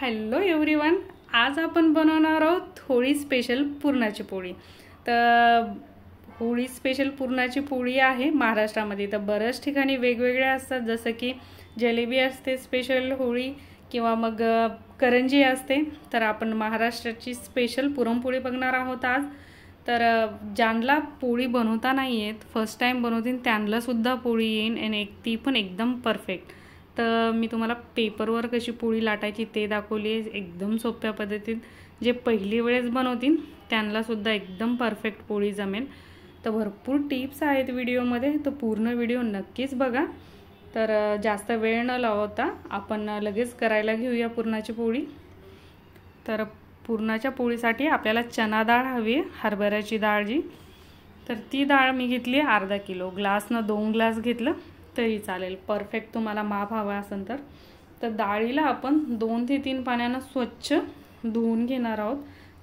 hello everyone आज आपण बनवणार आहोत होळी स्पेशल पुरणाची पोळी तर होळी स्पेशल पुरणाची पोळी आहे महाराष्ट्रामध्ये तर बऱ्याच ठिकाणी वेगवेगळ्या असतात जसं की जलेबी असते स्पेशल होळी किंवा मग करंजी असते तर आपण महाराष्ट्राची स्पेशल पुरणपोळी बघणार आहोत आज तर ज्यांना पोळी बनवता नाही आहेत फर्स्ट टाईम बनवतील त्यांनासुद्धा पोळी येईन आणि एक ती पण एकदम परफेक्ट तर मी तुम्हाला पेपरवर कशी पोळी लाटायची ते दाखवली आहे एकदम सोप्या पद्धतीत जे पहिली वेळेस बनवतील त्यांनासुद्धा एकदम परफेक्ट पोळी जमेल तर भरपूर टिप्स आहेत व्हिडिओमध्ये तो पूर्ण व्हिडिओ नक्कीच बघा तर जास्त वेळ न लावता आपण लगेच करायला घेऊया पुरणाची पोळी तर पुरणाच्या पोळीसाठी आपल्याला चना डाळ हवी आहे हरभऱ्याची डाळ जी तर ती डाळ मी घेतली अर्धा किलो ग्लासनं दोन ग्लास घेतलं तरी चालेल परफेक्ट तुम्हाला माप हवा असेल तर तर डाळीला आपण दोन ते तीन पाण्यानं स्वच्छ धुवून घेणार आहोत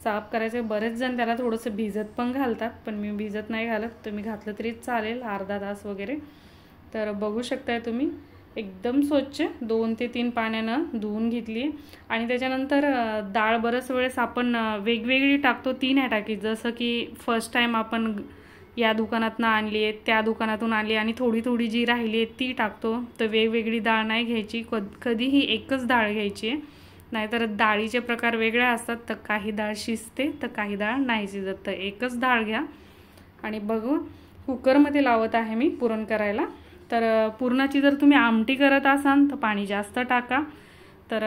साफ करायचे बरेच जण त्याला थोडंसं भिजत पण घालतात पण मी भिजत नाही घालत तुम्ही घातलं तरी चालेल अर्धा तास वगैरे तर बघू शकताय तुम्ही एकदम स्वच्छ दोन ते तीन पाण्यानं धुवून घेतली आणि त्याच्यानंतर डाळ बरंच वेळेस आपण वेगवेगळी टाकतो तीन ह्या टाकी जसं की फर्स्ट टाईम आपण या दुकानातनं आणली आहे त्या दुकानातून आणली आणि थोडी थोडी जी राहिली आहे ती टाकतो तर वेगवेगळी डाळ नाही घ्यायची क कधीही एकच डाळ घ्यायची आहे नाहीतर डाळीचे प्रकार वेगळे असतात तर काही डाळ शिजते तर काही डाळ नाही शिजत तर एकच डाळ घ्या आणि बघू कुकरमध्ये लावत आहे मी पुरण करायला तर पुरणाची जर तुम्ही आमटी करत असाल तर पाणी जास्त टाका तर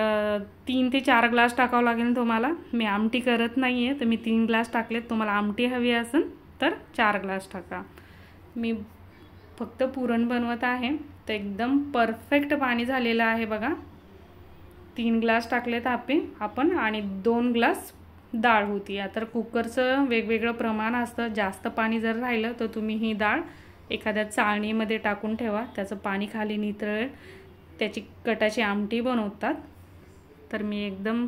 तीन ते चार ग्लास टाकावं लागेल तुम्हाला मी आमटी करत नाही आहे तर मी तीन ग्लास टाकलेत तुम्हाला आमटी हवी असेल तर चार ग्लास टाका मी फक्त पुरण बनवत आहे तर एकदम परफेक्ट पाणी झालेलं आहे बघा तीन ग्लास टाकलेत आपे आपण आणि दोन ग्लास डाळ होती तर कुकरचं वेगवेगळं प्रमाण असतं जास्त पाणी जर राहिलं तर तुम्ही ही डाळ एखाद्या चाळणीमध्ये टाकून ठेवा त्याचं पाणी खाली नितळ त्याची कटाची आमटी बनवतात तर मी एकदम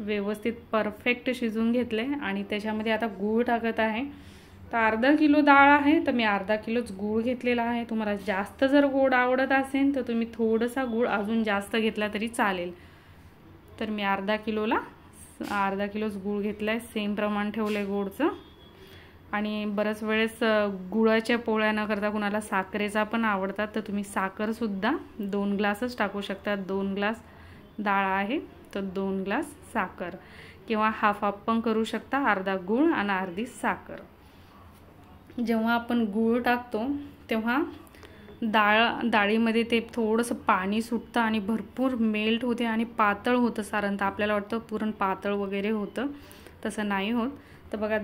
व्यवस्थित परफेक्ट शिजून घेतले आणि त्याच्यामध्ये आता गूळ टाकत आहे तर अर्धा किलो डाळ आहे तर मी अर्धा किलोच गूळ घेतलेला आहे तुम्हाला जास्त जर गोड आवडत असेल तर तुम्ही थोडंसा गूळ अजून जास्त घेतला तरी चालेल तर मी अर्धा किलोला अर्धा किलोच गूळ घेतला आहे सेम प्रमाण ठेवलं आहे गोडचं आणि बऱ्याच वेळेस गुळाच्या पोळ्या न करता कुणाला साखरेचा पण आवडतात तर तुम्ही साखरसुद्धा दोन ग्लासच टाकू शकता दोन ग्लास डाळ आहे तर दोन ग्लास साखर किंवा हाफ हाफ पण करू शकता अर्धा गूळ आणि अर्धी साखर जेव्हा आपण गूळ टाकतो तेव्हा डाळ डाळीमध्ये ते थोडंसं पाणी सुटतं आणि भरपूर मेल्ट होते आणि पातळ होतं सारण तर आपल्याला वाटतं पुरण पातळ वगैरे होतं तसं नाही होत तर बघा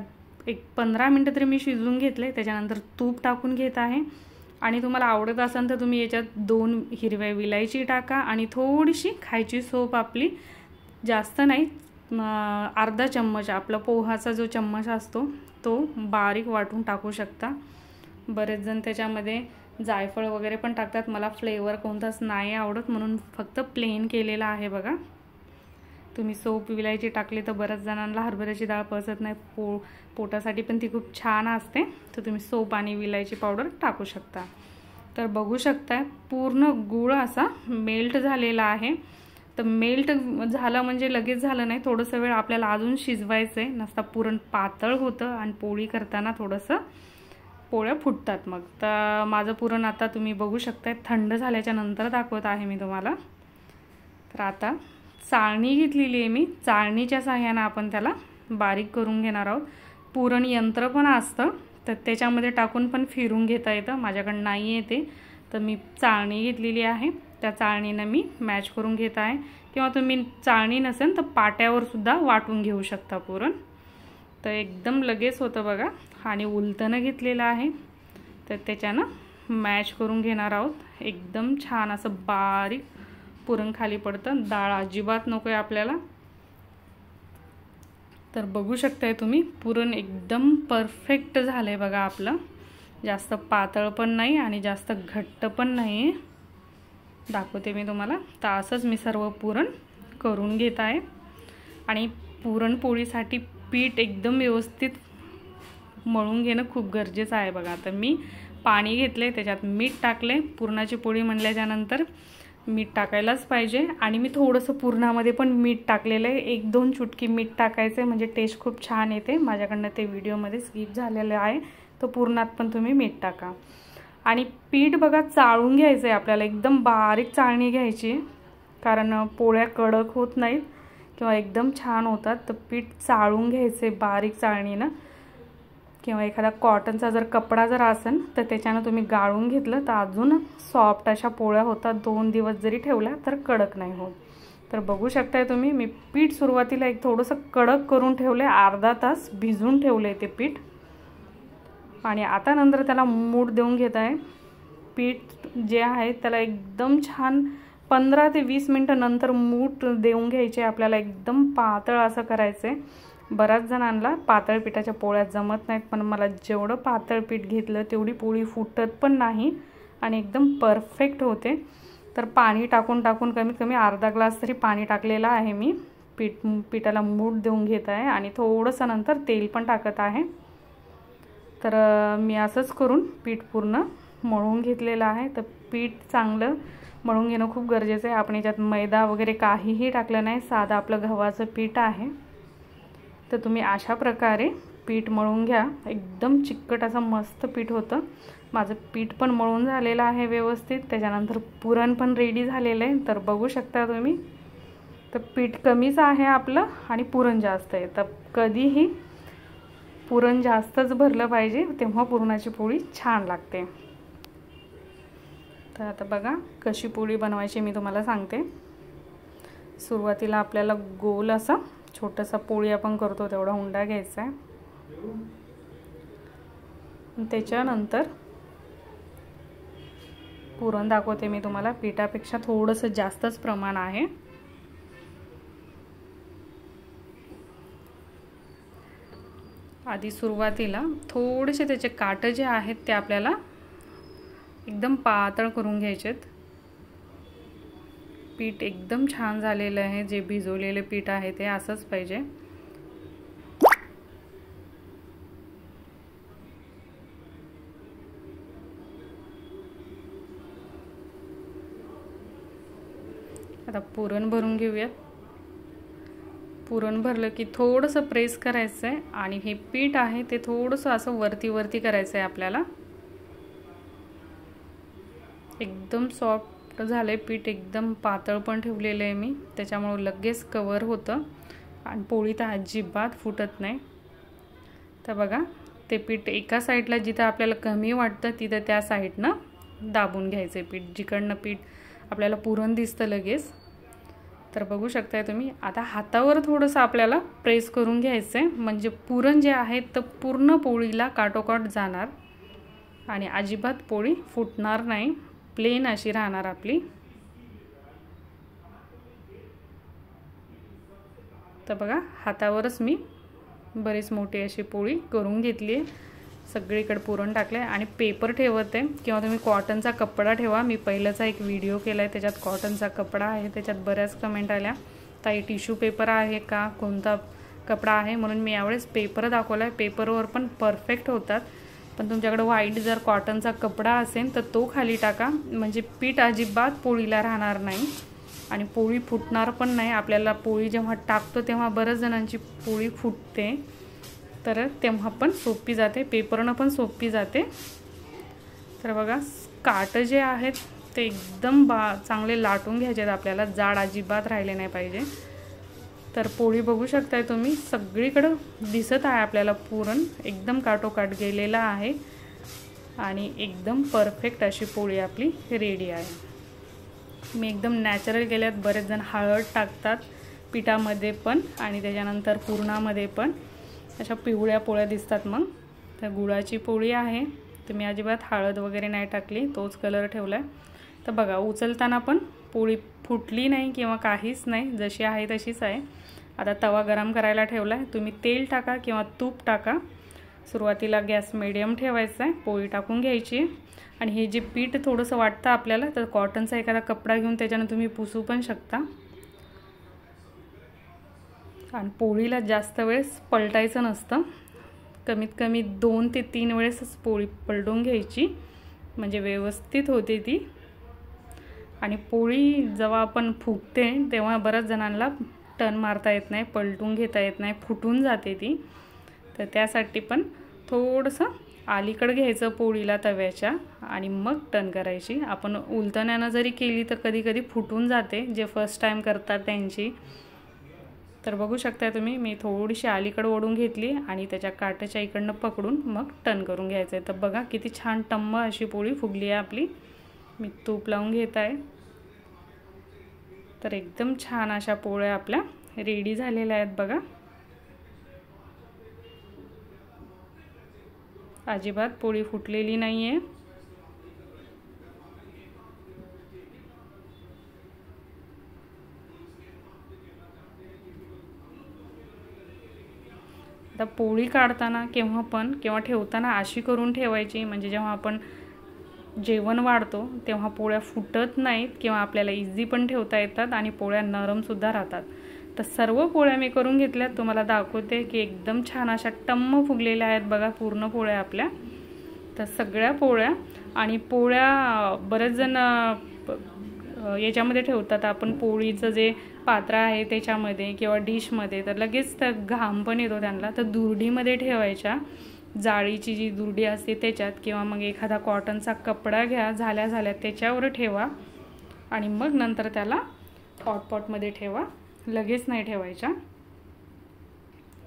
एक पंधरा मिनटं तरी मी शिजवून घेतले त्याच्यानंतर तूप टाकून घेत आहे आणि तुम्हाला आवडत असेल तर तुम्ही याच्यात दोन हिरव्या विलायची टाका आणि थोडीशी खायची सोप आपली जास्त नाही अर्धा चम्मच आपला पोहाचा जो चम्मच असतो तो बारीक वाटून टाकू शकता बरेच जण त्याच्यामध्ये जायफळ वगैरे पण टाकतात मला फ्लेवर कोणताच नाही आवडत म्हणून फक्त प्लेन केलेला आहे बघा तुम्ही सोप विलायची टाकली तर बऱ्याच जणांना हरभऱ्याची डाळ पसत नाही पो पोटासाठी पण ती खूप छान असते तर तुम्ही सोप आणि विलायची पावडर टाकू शकता तर बघू शकता पूर्ण गूळ असा मेल्ट झालेला आहे तर मेल्ट झालं म्हणजे लगेच झालं नाही थोडंसं वेळ आपल्याला अजून शिजवायचं आहे नसता पुरण पातळ होतं आणि पोळी करताना थोडंसं पोळ्या फुटतात मग तर माझं पुरण आता तुम्ही बघू शकताय थंड झाल्याच्या नंतर दाखवत आहे मी तुम्हाला तर आता चाळणी घेतलेली आहे मी चाळणीच्या साह्यानं आपण त्याला बारीक करून घेणार आहोत पुरण यंत्र पण असतं तर त्याच्यामध्ये टाकून पण फिरून घेता येतं माझ्याकडं नाही ते तर मी चाळणी घेतलेली आहे त्या चाळणीनं मी मॅच करून घेत आहे किंवा तुम्ही चाळणी नसेल तर पाट्यावरसुद्धा वाटून घेऊ शकता पुरण तर एकदम लगेच होतं बघा आणि उलतनं घेतलेलं आहे तर त्याच्यानं मॅच करून घेणार आहोत एकदम छान असं बारीक पुरण खाली पडतं डाळ अजिबात नको आहे आपल्याला तर बघू शकताय तुम्ही पुरण एकदम परफेक्ट झालं आहे बघा आपलं जास्त पातळ पण नाही आणि जास्त घट्ट पण नाही दाखवते मी तुम्हाला तर असंच मी सर्व पुरण करून घेत आहे आणि पुरणपोळीसाठी पीठ एकदम व्यवस्थित मळून घेणं खूप गरजेचं आहे बघा तर मी पाणी घेतले त्याच्यात मीठ टाकले पुरणाची पोळी म्हणल्याच्यानंतर मीठ टाकायलाच पाहिजे आणि मी थोडंसं पुरणामध्ये पण मीठ टाकलेलं आहे एक दोन चुटकी मीठ टाकायचं आहे म्हणजे टेस्ट खूप छान येते माझ्याकडनं ते व्हिडिओमध्ये स्किप झालेलं आहे तो पुरणात पण तुम्ही मीठ टाका आणि पीठ बघा चाळून घ्यायचं आहे आपल्याला एकदम बारीक चाळणी घ्यायची कारण पोळ्या कडक होत नाहीत किंवा एकदम छान होतात तर पीठ चाळून घ्यायचे बारीक चाळणीनं किंवा एखादा कॉटनचा जर कपडा जर असेल तर त्याच्यानं तुम्ही गाळून घेतलं तर अजून सॉफ्ट अशा पोळ्या होतात दोन दिवस जरी ठेवल्या तर कडक नाही होत तर बघू शकताय तुम्ही मी पीठ सुरुवातीला एक थोडंसं कडक करून ठेवलं आहे अर्धा तास भिजून ठेवलं आहे ते पीठ आणि आता नंतर त्याला मूड देऊन घेत आहे पीठ जे आहे त्याला एकदम छान पंधरा ते वीस मिनटं नंतर मूठ देऊन घ्यायचे आपल्याला एकदम पातळ असं करायचं आहे बऱ्याच जणांना पातळ पिठाच्या पोळ्या जमत नाहीत पण मला जेवढं पातळ पीठ घेतलं तेवढी पोळी फुटत पण नाही आणि एकदम परफेक्ट होते तर पाणी टाकून टाकून कमीत कमी अर्धा ग्लास तरी पाणी टाकलेलं आहे मी पीठ पिठाला मूठ देऊन घेत आहे आणि थोडंसं नंतर तेल पण टाकत आहे तर मी असंच करून पीठ पूर्ण मळून घेतलेलं आहे तर पीठ चांगलं मळून घेणं खूप गरजेचं आहे आपण याच्यात मैदा वगैरे काहीही टाकलं नाही साधं आपलं गव्हाचं पीठ आहे तर तुम्ही अशा प्रकारे पीठ मळून घ्या एकदम चिकट असं मस्त पीठ होतं माझं पीठ पण मळून झालेलं आहे व्यवस्थित त्याच्यानंतर पुरण पण रेडी झालेलं आहे तर बघू शकता तुम्ही तर पीठ कमीच आहे आपलं आणि पुरण जास्त आहे तर कधीही पुरण जास्तच भरलं पाहिजे तेव्हा पुरणाची पोळी छान लागते तर आता बघा कशी पोळी बनवायची मी तुम्हाला सांगते सुरुवातीला आपल्याला गोल असा छोटासा पोळी आपण करतो तेवढा हुंडा घ्यायचा आहे त्याच्यानंतर पुरण दाखवते मी तुम्हाला पिठापेक्षा थोडंसं जास्तच प्रमाण आहे आधी सुरुवातीला थोडेसे त्याचे काटं जे आहेत ते आपल्याला एकदम पातळ करून घ्यायचेत पीठ एकदम छान झालेलं आहे जे भिजवलेले पीठ आहे ते असंच पाहिजे आता पुरण भरून घेऊयात पुरण भरलं की थोडंसं प्रेस करायचं आहे आणि हे पीठ आहे ते थोडंसं असं वरती वरती करायचं आहे आपल्याला एकदम सॉफ्ट झालं आहे पीठ एकदम पातळ पण ठेवलेलं आहे मी त्याच्यामुळं लगेच कवर होतं आणि पोळी तर अजिबात फुटत नाही तर बघा ते पीठ एका साईडला जिथं आपल्याला कमी वाटतं तिथं त्या साईडनं दाबून घ्यायचं आहे पीठ जिकडनं पीठ आपल्याला पुरण दिसतं लगेच तर बघू शकताय तुम्ही आता हातावर थोडंसं आपल्याला प्रेस करून घ्यायचं आहे म्हणजे पुरण जे आहे तर पूर्ण पोळीला काटोकाट जाणार आणि अजिबात पोळी फुटणार नाही प्लेन अशी राहणार आपली तर बघा हातावरच मी बरीच मोठी अशी पोळी करून घेतली आहे सगळीकडे पुरण टाकलं आहे आणि पेपर ठेवत आहे किंवा तुम्ही कॉटनचा कपडा ठेवा मी पहिल्याचा एक व्हिडिओ केला आहे त्याच्यात कॉटनचा कपडा आहे त्याच्यात बऱ्याच कमेंट आल्या ताई टिश्यू पेपर आहे का कोणता कपडा आहे म्हणून मी यावेळेस पेपर दाखवला आहे पेपरवर पण परफेक्ट होतात पण तुमच्याकडे व्हाईट जर कॉटनचा कपडा असेल तर तो खाली टाका म्हणजे पीठ अजिबात पोळीला राहणार नाही आणि पोळी फुटणार पण नाही आपल्याला पोळी जेव्हा टाकतो तेव्हा बऱ्याच जणांची पोळी फुटते तर तेव्हा पण सोपी जाते पेपरनं पण सोपी जाते तर बघा काट जे आहेत ते एकदम बा चांगले लाटून घ्यायचे आहेत आपल्याला जाड अजिबात राहिले नाही पाहिजे तर पोळी बघू शकताय तुम्ही सगळीकडं दिसत आहे आपल्याला पुरण एकदम काटोकाट गेलेला आहे आणि एकदम परफेक्ट अशी पोळी आपली रेडी आहे मी एकदम नॅचरल गेल्यात बरेच जण हळद टाकतात पिठामध्ये पण आणि त्याच्यानंतर पुरणामध्ये पण अशा पिवळ्या पोळ्या दिसतात मग तर गुळाची पोळी आहे तर मी अजिबात हळद वगैरे नाही टाकली तोच कलर ठेवला आहे तर बघा उचलताना पण पोळी फुटली नाही किंवा काहीच नाही जशी आहे तशीच आहे आता तवा गरम करायला ठेवला आहे तुम्ही तेल टाका किंवा तूप टाका सुरुवातीला गॅस मिडियम ठेवायचा आहे पोळी टाकून घ्यायची आणि हे जे पीठ थोडंसं वाटतं आपल्याला तर कॉटनचा एखादा कपडा घेऊन त्याच्यानं तुम्ही पुसू पण शकता आणि पोळीला जास्त वेळेस पलटायचं नसतं कमीत कमी दोन ते तीन वेळेसच पोळी पलटून घ्यायची म्हणजे व्यवस्थित होते ती आणि पोळी जेव्हा आपण फुगते तेव्हा बऱ्याच जणांना टन मारता येत नाही पलटून घेता येत नाही फुटून जाते ती तर त्यासाठी पण थोडंसं अलीकडं घ्यायचं पोळीला तव्याच्या आणि मग टन करायची आपण उलटण्यानं जरी केली तर कधीकधी फुटून जाते जे फर्स्ट टाईम करतात त्यांची तर बघू शकता तुम्ही मी थोडीशी अलीकडं ओढून घेतली आणि त्याच्या काटाच्या इकडनं पकडून मग टन करून घ्यायचं आहे तर बघा किती छान टम्म अशी पोळी फुगली आहे आपली मी तूप लावून घेत आहे तर एकदम छान अशा पोळ्या आपल्या रेडी झालेल्या आहेत बघा अजिबात पोळी फुटलेली नाही आहे तर पोळी काढताना केव्हा पण किंवा ठेवताना अशी करून ठेवायची म्हणजे जेव्हा आपण जेवण वाढतो तेव्हा पोळ्या फुटत नाहीत किंवा आपल्याला इझी पण ठेवता येतात आणि पोळ्या नरमसुद्धा राहतात तर सर्व पोळ्या मी करून घेतल्या तुम्हाला दाखवते की एकदम छान अशा टम्म फुगलेल्या आहेत बघा पूर्ण पोळ्या आपल्या तर सगळ्या पोळ्या आणि पोळ्या बरेच जण याच्यामध्ये ठेवतात आपण पोळीचं जे पात्र आहे त्याच्यामध्ये किंवा डिशमध्ये तर लगेच तर घाम पण येतो त्यांना तर दुर्डीमध्ये ठेवायच्या जाळीची जी दुर्डी असते त्याच्यात किंवा मग एखादा कॉटनचा कपडा घ्या झाल्या झाल्या त्याच्यावर ठेवा आणि मग नंतर त्याला हॉटपॉटमध्ये ठेवा लगेच नाही ठेवायच्या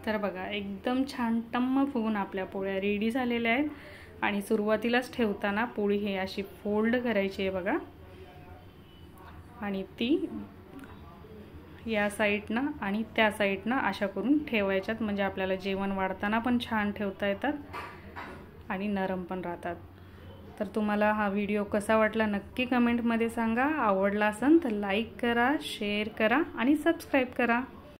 तर बघा एकदम छान टम्म फुगून आपल्या पोळ्या रेडी झालेल्या आहेत आणि सुरुवातीलाच ठेवताना पोळी हे अशी फोल्ड करायची आहे बघा आणि ती या साईडनं आणि त्या साईडनं अशा करून ठेवायच्यात म्हणजे आपल्याला जेवण वाढताना पण छान ठेवता येतात आणि नरम पण राहतात तर तुम्हाला हा व्हिडिओ कसा वाटला नक्की कमेंटमध्ये सांगा आवडला असेल तर लाईक करा शेअर करा आणि सबस्क्राईब करा